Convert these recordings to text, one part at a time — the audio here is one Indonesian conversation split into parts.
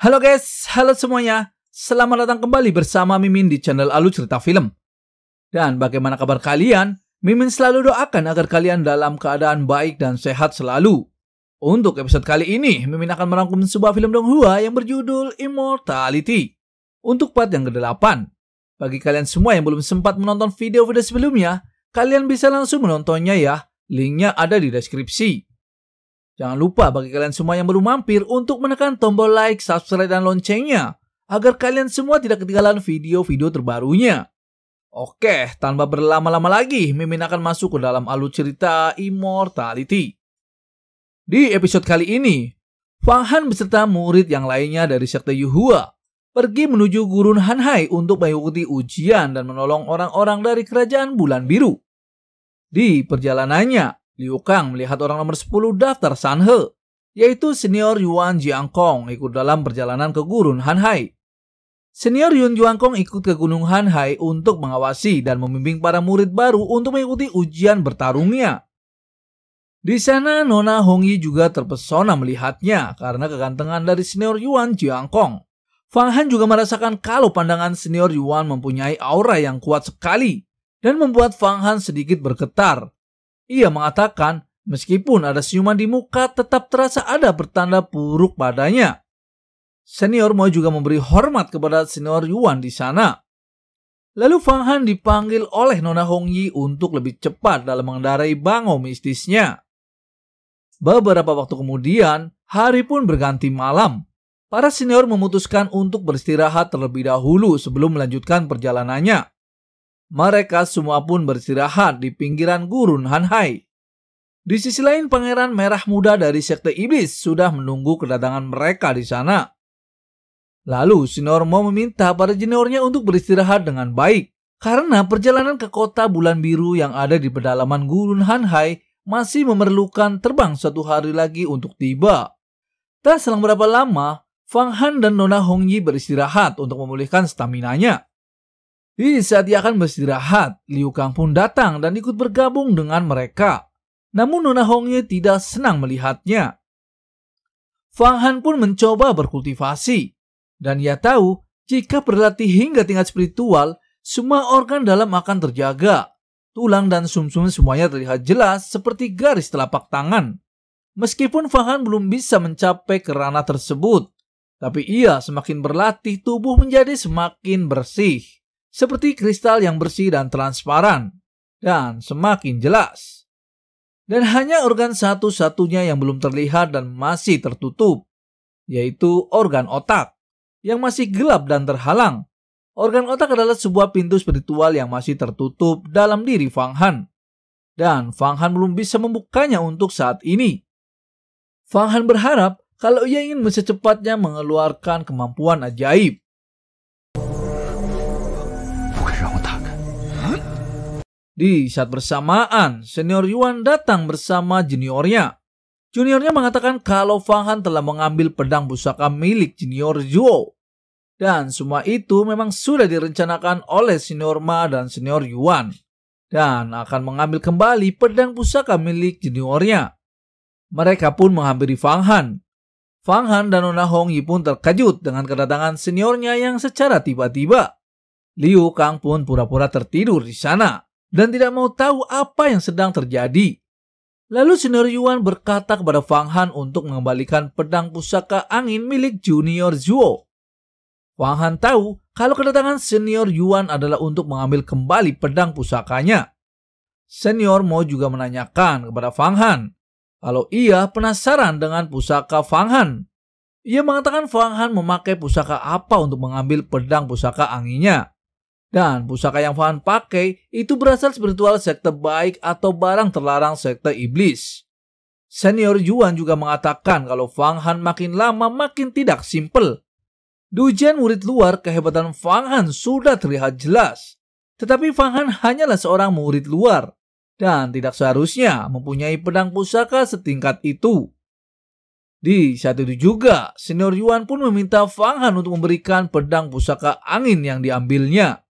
Halo guys, halo semuanya. Selamat datang kembali bersama Mimin di channel Alu Cerita Film. Dan bagaimana kabar kalian? Mimin selalu doakan agar kalian dalam keadaan baik dan sehat selalu. Untuk episode kali ini, Mimin akan merangkum sebuah film Donghua yang berjudul Immortality. Untuk part yang ke-8. Bagi kalian semua yang belum sempat menonton video-video sebelumnya, kalian bisa langsung menontonnya ya. Linknya ada di deskripsi. Jangan lupa bagi kalian semua yang belum mampir untuk menekan tombol like, subscribe, dan loncengnya agar kalian semua tidak ketinggalan video-video terbarunya. Oke, tanpa berlama-lama lagi, Mimin akan masuk ke dalam alur cerita Immortality. Di episode kali ini, Fang Han beserta murid yang lainnya dari Sekte Yuhua pergi menuju Gurun Hanhai untuk mengikuti ujian dan menolong orang-orang dari Kerajaan Bulan Biru. Di perjalanannya, Liu Kang melihat orang nomor 10 daftar Sanhe, yaitu senior Yuan Jiangkong ikut dalam perjalanan ke Gurun Hanhai. Senior Yun Jiangkong ikut ke Gunung Hanhai untuk mengawasi dan membimbing para murid baru untuk mengikuti ujian bertarungnya. Di sana, Nona Hongyi juga terpesona melihatnya karena kegantengan dari senior Yuan Jiangkong. Fang Han juga merasakan kalau pandangan senior Yuan mempunyai aura yang kuat sekali dan membuat Fang Han sedikit bergetar ia mengatakan, meskipun ada senyuman di muka, tetap terasa ada pertanda buruk padanya. Senior Mo juga memberi hormat kepada senior Yuan di sana. Lalu Fang Han dipanggil oleh Nona Hong Yi untuk lebih cepat dalam mengendarai bangau mistisnya. Beberapa waktu kemudian, hari pun berganti malam. Para senior memutuskan untuk beristirahat terlebih dahulu sebelum melanjutkan perjalanannya. Mereka semua pun beristirahat di pinggiran gurun Hanhai. Di sisi lain, pangeran merah muda dari sekte iblis sudah menunggu kedatangan mereka di sana. Lalu, Sinormo meminta para juniornya untuk beristirahat dengan baik karena perjalanan ke kota bulan biru yang ada di pedalaman gurun Hanhai masih memerlukan terbang satu hari lagi untuk tiba. Tak selang berapa lama, Fang Han dan Nona Hongyi beristirahat untuk memulihkan staminanya. Di saat ia akan beristirahat, Liu Kang pun datang dan ikut bergabung dengan mereka. Namun Nona Hongye tidak senang melihatnya. Fang Han pun mencoba berkultivasi. Dan ia tahu, jika berlatih hingga tingkat spiritual, semua organ dalam akan terjaga. Tulang dan sumsum -sum semuanya terlihat jelas seperti garis telapak tangan. Meskipun Fang Han belum bisa mencapai kerana tersebut, tapi ia semakin berlatih tubuh menjadi semakin bersih seperti kristal yang bersih dan transparan, dan semakin jelas. Dan hanya organ satu-satunya yang belum terlihat dan masih tertutup, yaitu organ otak, yang masih gelap dan terhalang. Organ otak adalah sebuah pintu spiritual yang masih tertutup dalam diri Fang Han. Dan Fang Han belum bisa membukanya untuk saat ini. Fang Han berharap kalau ia ingin secepatnya mengeluarkan kemampuan ajaib. Di saat bersamaan, senior Yuan datang bersama juniornya. Juniornya mengatakan kalau Fang Han telah mengambil pedang pusaka milik junior Zhuo. Dan semua itu memang sudah direncanakan oleh senior Ma dan senior Yuan. Dan akan mengambil kembali pedang pusaka milik juniornya. Mereka pun menghampiri Fang Han. Fang Han dan Nona Hong Yi pun terkejut dengan kedatangan seniornya yang secara tiba-tiba. Liu Kang pun pura-pura tertidur di sana dan tidak mau tahu apa yang sedang terjadi. Lalu Senior Yuan berkata kepada Fang Han untuk mengembalikan pedang pusaka angin milik Junior Zuo. Fang Han tahu kalau kedatangan Senior Yuan adalah untuk mengambil kembali pedang pusakanya. Senior Mo juga menanyakan kepada Fang Han kalau ia penasaran dengan pusaka Fang Han. Ia mengatakan Fang Han memakai pusaka apa untuk mengambil pedang pusaka anginnya. Dan pusaka yang Fahan pakai itu berasal spiritual sekte baik atau barang terlarang sekte iblis. Senior Yuan juga mengatakan kalau Fang Han makin lama makin tidak simpel. Dujian murid luar kehebatan Fang Han sudah terlihat jelas. Tetapi Fang Han hanyalah seorang murid luar dan tidak seharusnya mempunyai pedang pusaka setingkat itu. Di saat itu juga, senior Yuan pun meminta Fang Han untuk memberikan pedang pusaka angin yang diambilnya.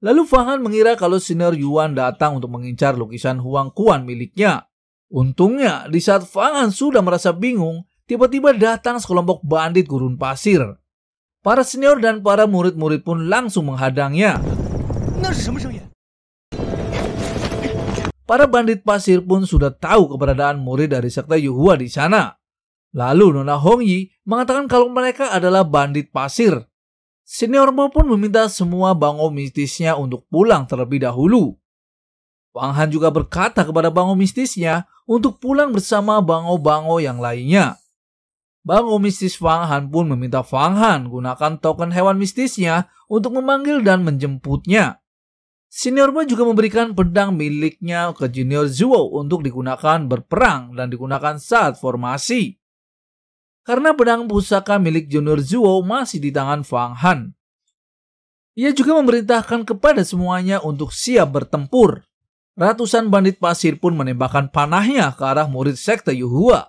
Lalu Fahan mengira kalau Sinar Yuan datang untuk mengincar lukisan Huang Kuan miliknya. Untungnya, di saat Fahan sudah merasa bingung, tiba-tiba datang sekelompok bandit gurun pasir. Para senior dan para murid-murid pun langsung menghadangnya. Para bandit pasir pun sudah tahu keberadaan murid dari sekte Yuhua di sana. Lalu Nona Hongyi mengatakan kalau mereka adalah bandit pasir Senior Mo pun meminta semua bango mistisnya untuk pulang terlebih dahulu. Wang Han juga berkata kepada bango mistisnya untuk pulang bersama bango-bango yang lainnya. Bango mistis Wang Han pun meminta Wang Han gunakan token hewan mistisnya untuk memanggil dan menjemputnya. Senior Mo juga memberikan pedang miliknya ke Junior Zuo untuk digunakan berperang dan digunakan saat formasi karena pedang pusaka milik Junior Zuo masih di tangan Fang Han. Ia juga memerintahkan kepada semuanya untuk siap bertempur. Ratusan bandit pasir pun menembakkan panahnya ke arah murid sekte Yuhua.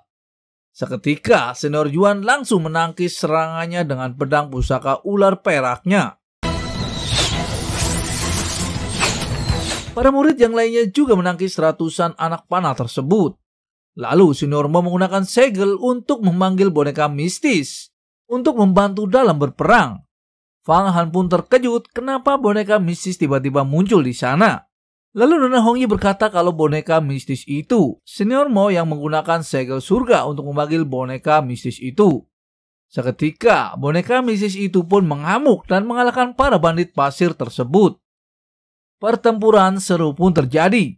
Seketika, senior Yuan langsung menangkis serangannya dengan pedang pusaka ular peraknya. Para murid yang lainnya juga menangkis ratusan anak panah tersebut. Lalu Norma menggunakan segel untuk memanggil boneka mistis untuk membantu dalam berperang. Fang Han pun terkejut kenapa boneka mistis tiba-tiba muncul di sana. Lalu Nona Hongyi berkata kalau boneka mistis itu Senior Mo yang menggunakan segel surga untuk memanggil boneka mistis itu. Seketika, boneka mistis itu pun mengamuk dan mengalahkan para bandit pasir tersebut. Pertempuran seru pun terjadi.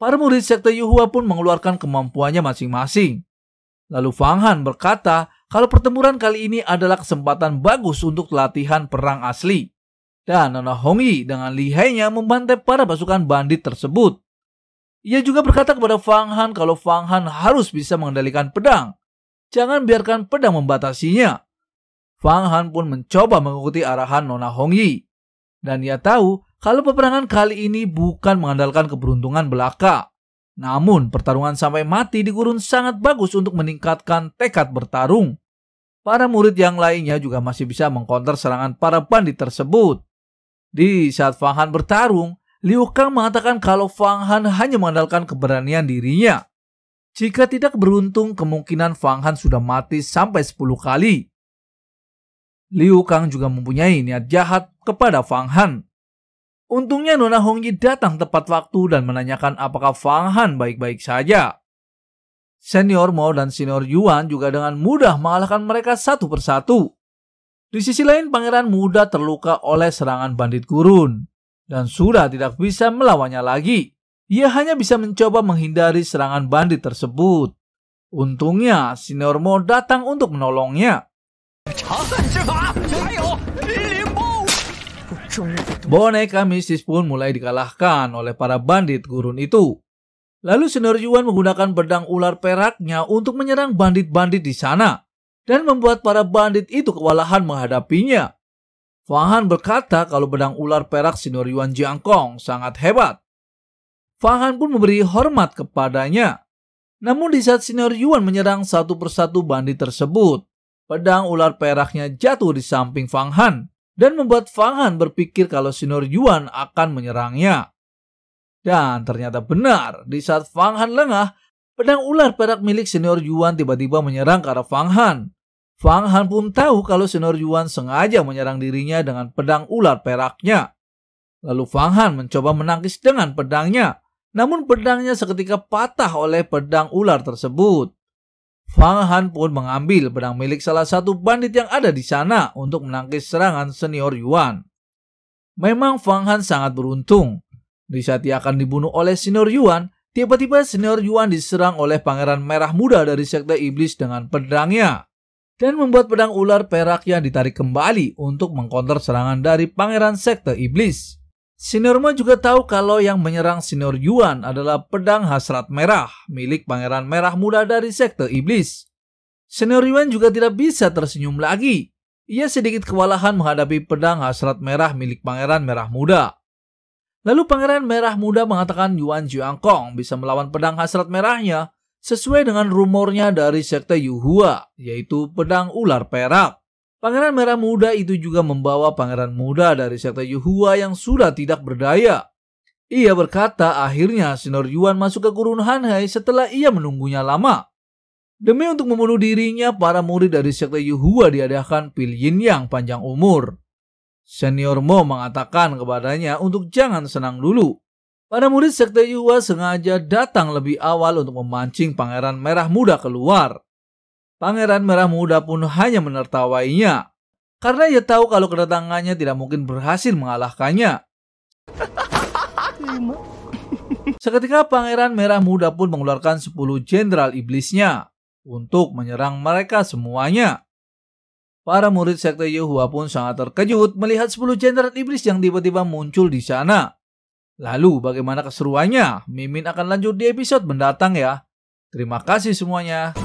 Para murid sekte Yuhua pun mengeluarkan kemampuannya masing-masing. Lalu Fang Han berkata kalau pertempuran kali ini adalah kesempatan bagus untuk latihan perang asli. Dan Nona Hong Yi dengan lihainya membantai para pasukan bandit tersebut. Ia juga berkata kepada Fang Han kalau Fang Han harus bisa mengendalikan pedang. Jangan biarkan pedang membatasinya. Fang Han pun mencoba mengikuti arahan Nona Hong Yi. Dan ia tahu kalau peperangan kali ini bukan mengandalkan keberuntungan belaka, namun pertarungan sampai mati di gurun sangat bagus untuk meningkatkan tekad bertarung. Para murid yang lainnya juga masih bisa mengkonter serangan para bandit tersebut. Di saat Fang Han bertarung, Liu Kang mengatakan kalau Fang Han hanya mengandalkan keberanian dirinya. Jika tidak beruntung, kemungkinan Fang Han sudah mati sampai 10 kali. Liu Kang juga mempunyai niat jahat kepada Fang Han. Untungnya Nona Hongyi datang tepat waktu dan menanyakan apakah Fang Han baik-baik saja. Senior Mao dan senior Yuan juga dengan mudah mengalahkan mereka satu persatu. Di sisi lain pangeran muda terluka oleh serangan bandit gurun dan sudah tidak bisa melawannya lagi. Ia hanya bisa mencoba menghindari serangan bandit tersebut. Untungnya senior Mao datang untuk menolongnya. Boneka mistis pun mulai dikalahkan oleh para bandit gurun itu. Lalu Senior Yuan menggunakan pedang ular peraknya untuk menyerang bandit-bandit di sana dan membuat para bandit itu kewalahan menghadapinya. Fahan berkata kalau pedang ular perak Senior Yuan Jiangkong sangat hebat. Fahan pun memberi hormat kepadanya. Namun di saat Senior Yuan menyerang satu persatu bandit tersebut, pedang ular peraknya jatuh di samping Fang Han dan membuat Fangan berpikir kalau Sinor Yuan akan menyerangnya. Dan ternyata benar, di saat Han lengah, pedang ular perak milik Senior Yuan tiba-tiba menyerang ke arah Fanghan. Han pun tahu kalau Senior Yuan sengaja menyerang dirinya dengan pedang ular peraknya. Lalu Han mencoba menangkis dengan pedangnya, namun pedangnya seketika patah oleh pedang ular tersebut. Fang Han pun mengambil pedang milik salah satu bandit yang ada di sana untuk menangkis serangan senior Yuan. Memang Fang Han sangat beruntung. Di saat dia akan dibunuh oleh senior Yuan, tiba-tiba senior Yuan diserang oleh pangeran merah muda dari sekte iblis dengan pedangnya. Dan membuat pedang ular perak ditarik kembali untuk mengkonter serangan dari pangeran sekte iblis. Sinorma juga tahu kalau yang menyerang Sinor Yuan adalah pedang hasrat merah milik pangeran merah muda dari sekte iblis. Sinor Yuan juga tidak bisa tersenyum lagi. Ia sedikit kewalahan menghadapi pedang hasrat merah milik pangeran merah muda. Lalu pangeran merah muda mengatakan Yuan Jiangkong bisa melawan pedang hasrat merahnya sesuai dengan rumornya dari sekte Yuhua, yaitu pedang ular perak. Pangeran Merah Muda itu juga membawa pangeran muda dari sekte Yuhua yang sudah tidak berdaya. Ia berkata akhirnya Senor Yuan masuk ke gurun Hanhai setelah ia menunggunya lama. Demi untuk membunuh dirinya, para murid dari sekte Yuhua diadakan pil yin yang panjang umur. Senior Mo mengatakan kepadanya untuk jangan senang dulu. Para murid sekte Yuhua sengaja datang lebih awal untuk memancing pangeran merah muda keluar. Pangeran Merah Muda pun hanya menertawainya, karena ia tahu kalau kedatangannya tidak mungkin berhasil mengalahkannya. Seketika Pangeran Merah Muda pun mengeluarkan 10 jenderal iblisnya untuk menyerang mereka semuanya. Para murid sekte Yehua pun sangat terkejut melihat 10 jenderal iblis yang tiba-tiba muncul di sana. Lalu bagaimana keseruannya? Mimin akan lanjut di episode mendatang ya. Terima kasih semuanya.